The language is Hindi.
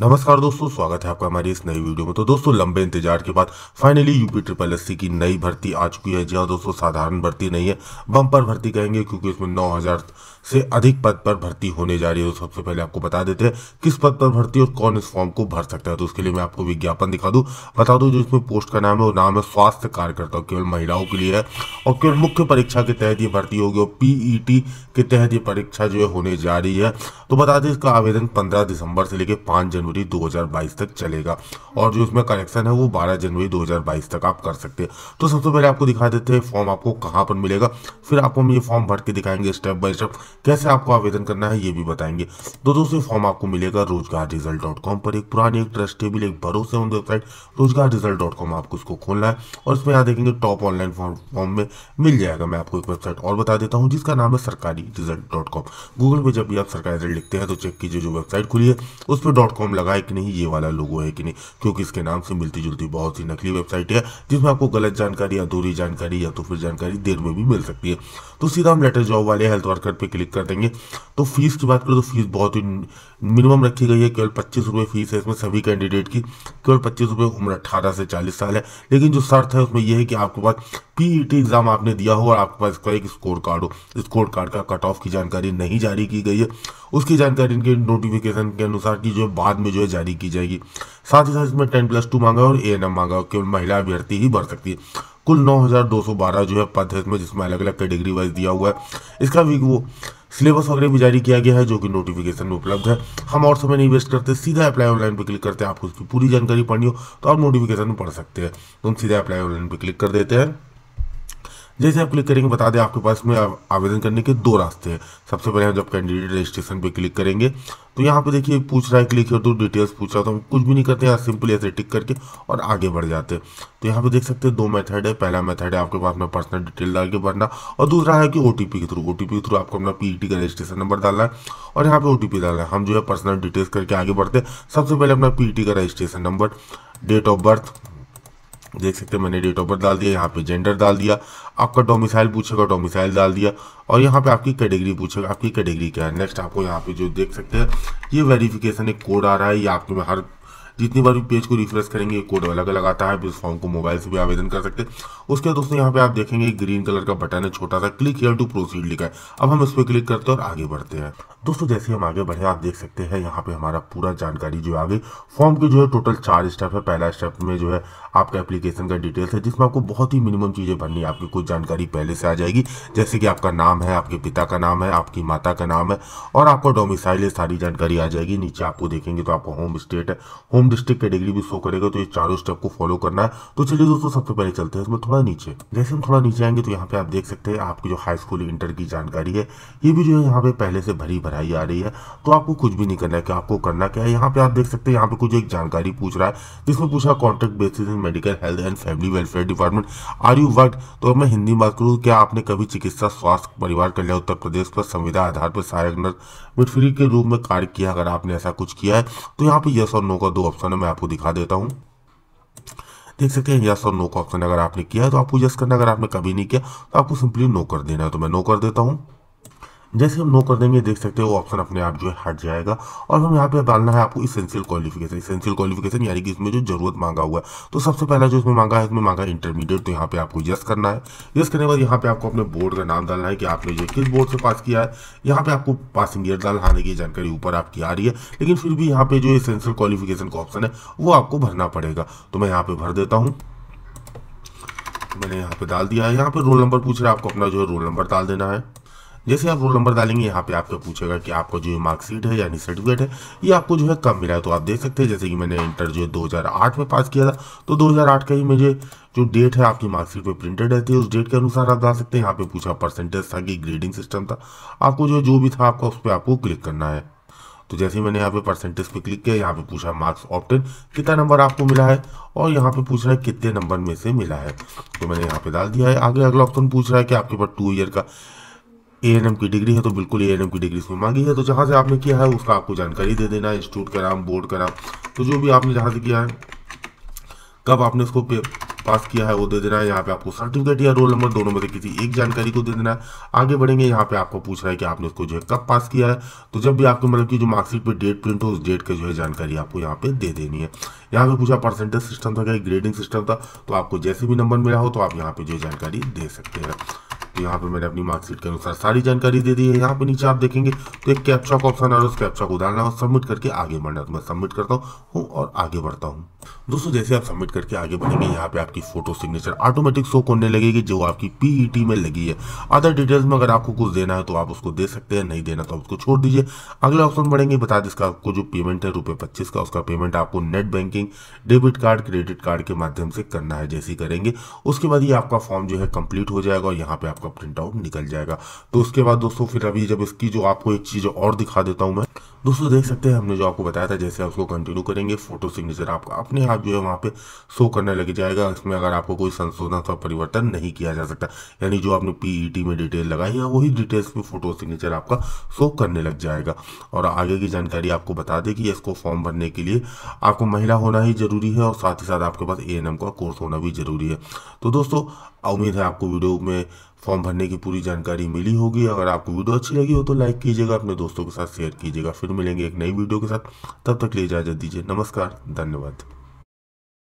नमस्कार दोस्तों स्वागत है आपका हमारी इस नई वीडियो में तो दोस्तों लंबे इंतजार के बाद फाइनली यूपी ट्रिपल एस की नई भर्ती आ चुकी है जी हाँ दोस्तों साधारण भर्ती नहीं है बम्पर भर्ती कहेंगे क्योंकि इसमें 9000 से अधिक पद पर भर्ती होने जा रही है तो सबसे पहले आपको बता देते हैं किस पद पर भर्ती और कौन इस फॉर्म को भर सकता है तो उसके लिए मैं आपको विज्ञापन दिखा दूँ बता दूँ जो इसमें पोस्ट का नाम है वो नाम है स्वास्थ्य कार्यकर्ता केवल महिलाओं के लिए है और केवल मुख्य परीक्षा के तहत ये भर्ती होगी और पीई e के तहत ये परीक्षा जो है होने जा रही है तो बता दें इसका आवेदन पंद्रह दिसंबर से लेकर पाँच जनवरी 2022 तक चलेगा और जो इसमें कलेक्शन है वो 12 जनवरी 2022 तक आप कर सकते हैं तो सबसे पहले आपको दिखा देते हैं फॉर्म आपको कहाँ पर मिलेगा फिर आपको हम ये फॉर्म भर के दिखाएंगे स्टेप बाय स्टेप कैसे आपको आवेदन करना है ये भी बताएंगे तो दोस्तों फॉर्म आपको मिलेगा रोजगार रिजल्ट डॉट कॉम पर एक पुरानी एक ट्रस्टेबल एक भरोसेमंद वेबसाइट रोजगार रिजल्ट डॉट कॉम आपको इसको खोलना है और इसमें यहाँ देखेंगे टॉप ऑनलाइन फॉर्म फॉर्म में मिल जाएगा मैं आपको एक वेबसाइट और बता देता हूँ जिसका नाम है सरकारी रिजल्ट डॉट कॉम गूगल पर जब भी आप सरकारी रिजल्ट लिखते हैं तो चेक कीजिए जो वेबसाइट खुली है उस पर डॉट कॉम लगा है कि नहीं ये वाला लोगो है कि नहीं क्योंकि इसके नाम से मिलती जुलती बहुत सी नकली वेबसाइट है जिसमें आपको गलत जानकारी अधूरी जानकारी या तो फिर जानकारी देर में भी मिल सकती है तो सीधा हम लेटर जॉब वाले हेल्थ वर्कर पर क्लिक कर देंगे तो फीस की बात करें तो फीस बहुत ही मिनिमम रखी गई है केवल पच्चीस फीस है इसमें सभी कैंडिडेट की केवल पच्चीस उम्र अट्ठारह से चालीस साल है लेकिन जो शर्त है उसमें यह है कि आपके पास पीई एग्जाम e आपने दिया हो और आपके पास इसका एक स्कोर कार्ड हो स्कोर कार्ड का कट ऑफ की जानकारी नहीं जारी की गई है उसकी जानकारी इनके नोटिफिकेशन के अनुसार की जो बाद में जो है जारी की जाएगी साथ ही साथ इसमें टेन प्लस टू मांगा और ए एन एम मांगा केवल महिला अभ्यर्थी ही भर सकती है कुल 9,212 जो है पद है इसमें जिसमें अलग अलग कैटेगरी वाइज दिया हुआ है इसका भी वो सिलेबस वगैरह भी जारी किया गया है जो कि नोटिफिकेशन में उपलब्ध है हम और समय नहीं वेस्ट करते सीधा अप्लाई ऑनलाइन पर क्लिक करते हैं आपको उसकी पूरी जानकारी पढ़नी हो तो आप नोटिफिकेशन में पढ़ सकते हैं तो हम सीधा अप्लाई ऑनलाइन पर क्लिक कर देते हैं जैसे आप क्लिक करेंगे बता दें आपके पास में आवेदन करने के दो रास्ते हैं सबसे पहले हम जब कैंडिडेट रजिस्ट्रेशन पे क्लिक करेंगे तो यहाँ पे देखिए पूछ रहा है क्लिक कर दो डिटेल्स पूछ रहा तो हम कुछ भी नहीं करते यहाँ सिंपली ऐसे टिक करके और आगे बढ़ जाते हैं तो यहाँ पे देख सकते हैं दो मेथड है पहला मेथड है आपके पास में पर्सनल डिटेल डाल के भरना और दूसरा है कि ओ के थ्रू ओ के थ्रू आपको अपना पी e का रजिस्ट्रेशन नंबर डालना है और यहाँ पे ओ डालना है हम जो है पर्सनल डिटेल्स करके आगे बढ़ते हैं सबसे पहले अपना पी e का registration number date of birth देख सकते हैं मैंने डेट ऑफ बर्थ डाल दिया यहाँ पे जेंडर डाल दिया आपका डोमिसाइल पूछेगा डोमिसाइल डाल दिया और यहाँ पे आपकी कैटेगरी पूछेगा आपकी कैटेगरी क्या है नेक्स्ट आपको यहाँ पे जो देख सकते हैं ये वेरिफिकेशन एक कोड आ रहा है ये आपके में हर जितनी बार भी पेज को रिफ्रेश करेंगे कोड अलग अलग आता है इस फॉर्म को मोबाइल से भी आवेदन कर सकते हैं उसके बाद दोस्तों यहाँ पे आप देखेंगे ग्रीन कलर का बटन है छोटा सा क्लिक हेयर टू प्रोसीड लिखा है अब हम इस पर क्लिक करते हैं और आगे बढ़ते हैं दोस्तों जैसे हम आगे बढ़े आप देख सकते हैं यहाँ पे हमारा पूरा जानकारी जो आगे फॉर्म के जो है टोटल चार स्टेप है पहला स्टेप में जो है आपका एप्लीकेशन का डिटेल्स है जिसमें आपको बहुत ही मिनिमम चीज़ें भरनी है आपकी कुछ जानकारी पहले से आ जाएगी जैसे कि आपका नाम है आपके पिता का नाम है आपकी माता का नाम है और आपका डोमिसाइल है सारी जानकारी आ जाएगी नीचे आपको देखेंगे तो आपका होम स्टेट है होम होम डिस्ट्रिक्ट कैटेगरी भी शो करेगा तो ये चारों स्टेप को फॉलो करना है तो चलिए दोस्तों सबसे पहले चलते हैं इसमें थोड़ा नीचे जैसे हम थोड़ा नीचे आएंगे तो यहाँ पे आप देख सकते हैं आपकी जो हाई स्कूल इंटर की जानकारी है ये भी जो है यहाँ पे पहले से भरी भराई आ रही है तो आपको कुछ भी नहीं करना है कि आपको करना क्या है यहाँ पे आप देख सकते हैं यहाँ पे कुछ एक जानकारी पूछ रहा है जिसमें पूछा contract basis in medical health and family welfare department are you work तो मैं हिंदी बात करूँ क्या आपने कभी चिकित्सा स्वास्थ्य परिवार कल्याण उत्तर प्रदेश पर संविदा आधार पर सहायक नर्स मिडफील्डर के रूप में कार्य किया अगर आपने ऐसा कुछ किया है तो यहाँ पे यस और नो का दो ऑप्शन है मैं आपको दिखा देता हूँ देख सकते हैं यस और नो का ऑप्शन अगर आपने किया है तो आपको यस करना अगर आपने कभी नहीं किया तो आपको सिंपली नो कर देना है तो मैं नो कर देता हूँ जैसे हम नो कर देंगे देख सकते हो ऑप्शन अपने आप जो है हट जाएगा और हम यहाँ पे डालना है आपको इसेंशियल क्वालिफिकेशन इसेंशियल क्वालिफिकेशन यानी कि इसमें जो जरूरत मांगा हुआ है तो सबसे पहला जो इसमें मांगा है इसमें मांगा इंटरमीडिएट तो यहाँ पे आपको यस करना है यस करने के बाद यहाँ पे आपको अपने बोर्ड का नाम डालना है कि आपने ये किस बोर्ड से पास किया है यहाँ पे आपको पासिंग ईयर डालना की जानकारी ऊपर आपकी आ रही है लेकिन फिर भी यहाँ पे जो इसेंशियल क्वालिफिकेशन का ऑप्शन है वो आपको भरना पड़ेगा तो मैं यहाँ पे भर देता हूँ मैंने यहाँ पे डाल दिया है यहाँ पे रोल नंबर पूछ रहा है आपको अपना जो है रोल नंबर डाल देना है जैसे आप रोल नंबर डालेंगे यहाँ पे आपको पूछेगा कि आपका जो मार्कशीट है यानी सर्टिफिकेट है ये आपको जो है कब मिला है तो आप देख सकते हैं जैसे कि मैंने इंटर जो है दो में पास किया था तो 2008 का ही मुझे जो डेट है आपकी मार्कशीट में प्रिंटेड रहती है उस डेट के अनुसार आप जा सकते हैं यहाँ पे पूछा परसेंटेज था कि ग्रेडिंग सिस्टम था आपको जो जो भी था आपका उस पर आपको क्लिक करना है तो जैसे ही मैंने यहाँ पे परसेंटेज पे क्लिक किया यहाँ पे पूछा मार्क्स ऑप्टेन कितना नंबर आपको मिला है और यहाँ पे पूछ रहा है कितने नंबर में से मिला है तो मैंने यहाँ पे डाल दिया है आगे अगला ऑप्शन पूछ रहा है कि आपके पास टू ईयर का ए एन एम की डिग्री है तो बिल्कुल ए एन एम की डिग्री इसमें मांगी है तो जहाँ से आपने किया है उसका आपको जानकारी दे देना इंस्टीट्यूट का नाम बोर्ड का नाम तो जो भी आपने जहाँ से किया है कब आपने उसको पास किया है वो दे देना है यहाँ पे आपको सर्टिफिकेट या रोल नंबर दोनों में से किसी एक जानकारी को दे देना है आगे बढ़ेंगे यहाँ पे आपको पूछ रहा है कि आपने उसको जो है कब पास किया है तो जब भी आपके मतलब की जो मार्कशीट पे डेट प्रिंट हो उस डेट का जो है जानकारी आपको यहाँ पे दे देनी है यहाँ पे पूछा परसेंटेज सिस्टम था क्या ग्रेडिंग सिस्टम था तो आपको जैसे भी नंबर मिला हो तो आप यहाँ पे जो जानकारी दे सकते हैं तो यहाँ पे मैंने अपनी मार्कशीट के अनुसार सारी जानकारी दे दी है यहाँ पे नीचे आप देखेंगे तो एक कैप्चा का ऑप्शन आ रहा है उस कैप्चा को डालना और सबमिट करके आगे बढ़ना तो मैं सबमिट करता हूँ और आगे बढ़ता हूँ दोस्तों जैसे आप सबमिट करके आगे बढ़ेंगे यहाँ पे आपकी फोटो सिग्नेचर ऑटोमेटिक शो करने लगेगी जो आपकी पीईटी e में लगी है अदर डिटेल्स में अगर आपको कुछ देना है तो आप उसको दे सकते हैं नहीं देना तो उसको छोड़ दीजिए अगला ऑप्शन बढ़ेंगे बता दें इसका आपको जो पेमेंट है रुपये पच्चीस का उसका पेमेंट आपको net banking debit card credit card के माध्यम से करना है जैसे करेंगे उसके बाद ये आपका फॉर्म जो है कंप्लीट हो जाएगा और यहाँ पर आपका प्रिंट आउट निकल जाएगा तो उसके बाद दोस्तों फिर अभी जब इसकी जो आपको एक चीज़ और दिखा देता हूँ मैं दोस्तों देख सकते हैं हमने जो आपको बताया था जैसे आप उसको कंटिन्यू करेंगे फोटो सिग्नेचर आपका अपने आप जो है वहाँ पे शो करने लग जाएगा इसमें अगर आपको कोई संशोधन अथवा परिवर्तन नहीं किया जा सकता यानी जो आपने पीईटी e में डिटेल लगाई है वही डिटेल्स में फोटो सिग्नेचर आपका शो करने लग जाएगा और आगे की जानकारी आपको बता दें कि इसको फॉर्म भरने के लिए आपको महिला होना ही जरूरी है और साथ ही साथ आपके पास ए का कोर्स होना भी जरूरी है तो दोस्तों उम्मीद है आपको वीडियो में फॉर्म भरने की पूरी जानकारी मिली होगी अगर आपको वीडियो अच्छी लगी हो तो लाइक कीजिएगा अपने दोस्तों के साथ शेयर कीजिएगा फिर मिलेंगे एक नई वीडियो के साथ तब तक लिए इजाज़त दीजिए नमस्कार धन्यवाद